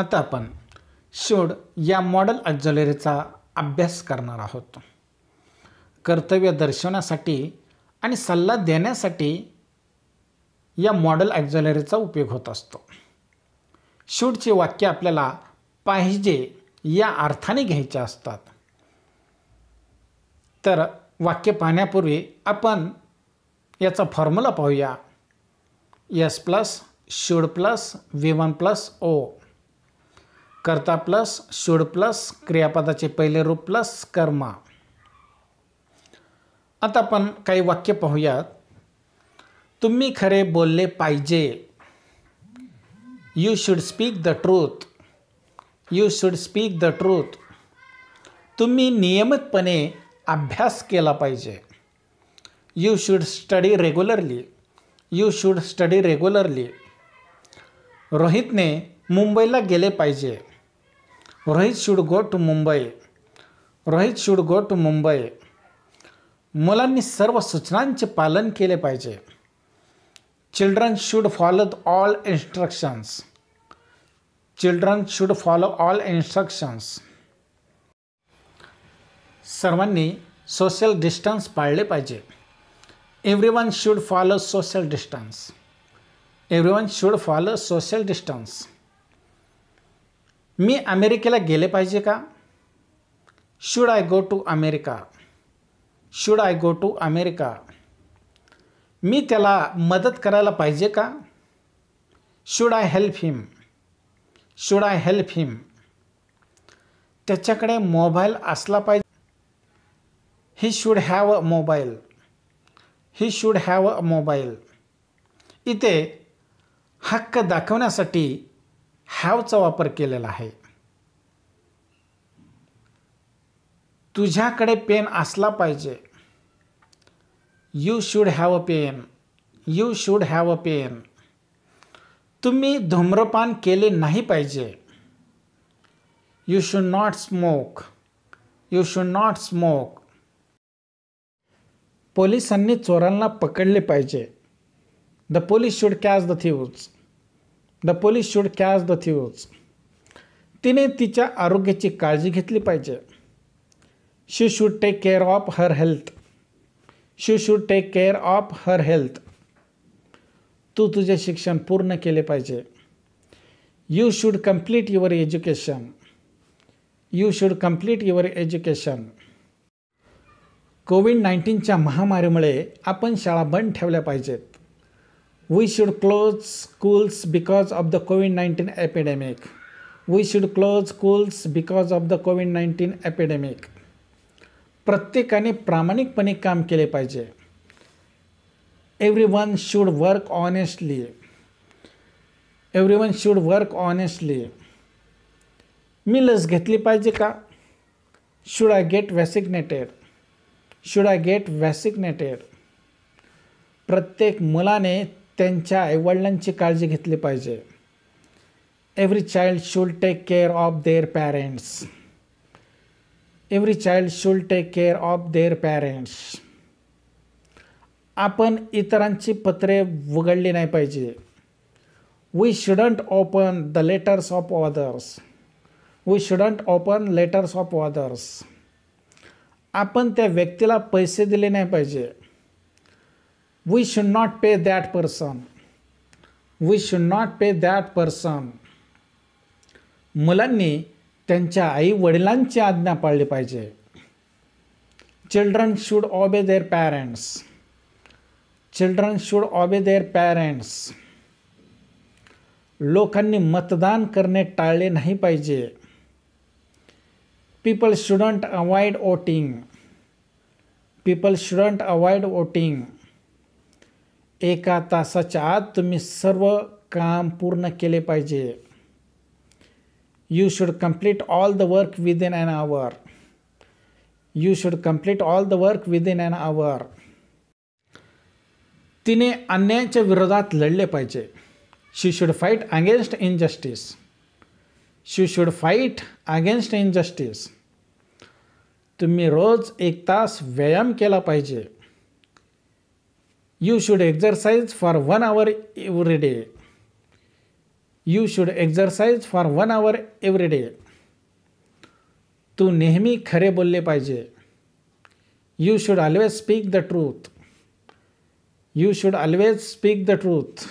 आता आपण शोड या मॉडल ऑक्झलरीचा अभ्यास करणार आहोत कर्तव्य दर्शवण्यासाठी आणि सल्ला देण्यासाठी या मॉडल ॲक्झॉलरीचा उपयोग होत असतो शूटचे वाक्य आपल्याला पाहिजे या अर्थाने घ्यायचे असतात तर वाक्य पाहण्यापूर्वी आपण याचा फॉर्म्युला पाहूया S plus should plus V one plus O कर्ता प्लस शूड प्लस क्रियापदाचे पहिले रूप प्लस कर्मा आता आपण काही वाक्य पाहूयात तुम्ही खरे बोलले पाहिजे you should speak the truth you should speak the truth तुम्ही नियमितपणे अभ्यास केला पाहिजे you should study regularly you should study regularly रोहितने मुंबईला गेले पाहिजे Rohit should go to Mumbai Rohit should go to Mumbai मुलांनी सर्व सूचनांचे पालन केले पाहिजे children should follow the all instructions children should follow all instructions सर्वांनी सोशल डिस्टन्स पाळले पाहिजे everyone should follow social distance every everyone should follow social distance मी अमेरिकेला गेले पाहिजे का should I go to America should I go to America मी त्याला मदत करायला पाहिजे का should I help him should I help him त्याच्याकडे मोबाईल असला पाहिजे he should have a mobile he should have a mobile इथे हक्क दाखवण्यासाठी हॅवचा वापर केलेला आहे तुझ्याकडे पेन असला पाहिजे you should have a pen you should have a pen तुम्ही धूम्रपान केले नाही पाहिजे you should not smoke you should not smoke पोलिसांनी चोरांना पकडले पाहिजे the police should catch the thieves the police should catch the thieves तिने तिच्या आरोग्याची काळजी घेतली पाहिजे she should take care of her health she should take care of her health तू तुझे शिक्षण पूर्ण केले पाहिजे you should complete your education you should complete your education COVID नाईन्टीनच्या महामारीमुळे आपण शाळा बंद ठेवल्या पाहिजेत We should close schools because of the COVID 19 epidemic. We should close schools because of the COVID nineteen epidemic प्रत्येकाने प्रामाणिकपणे काम केले पाहिजे everyone should work honestly everyone should work honestly मी लस घेतली पाहिजे का should I get vaccinated should I get vaccinated प्रत्येक मुलाने त्यांच्या आईवडिलांची काळजी घेतली पाहिजे every child should take care of their parents every child should take care of their parents आपण इतरांची पत्रे उघडली नाही पाहिजे we shouldn't open the letters of others we shouldn't open letters of others आपण त्या व्यक्तीला पैसे दिले नाही पाहिजे we should not pay that person we should not pay that person मुलांनी त्यांच्या आई वडिलांची आज्ञा पाळली पाहिजे children should obey their parents children should obey their parents लोकांनी मतदान करणे टाळले नाही पाहिजे people shouldn't avoid voting people shouldn't avoid voting एका तासाच्या आत तुम्ही सर्व काम पूर्ण केले पाहिजे you should complete all the work within an hour you should complete all the work within an hour तिने अन्यायाच्या विरोधात लढले पाहिजे she should fight against injustice she should fight against injustice तुम्ही रोज एक तास व्यायाम केला पाहिजे you should exercise for one hour every day you should exercise for one hour every day तू नेहमी खरे बोलले पाहिजे you should always speak the truth you should always speak the truth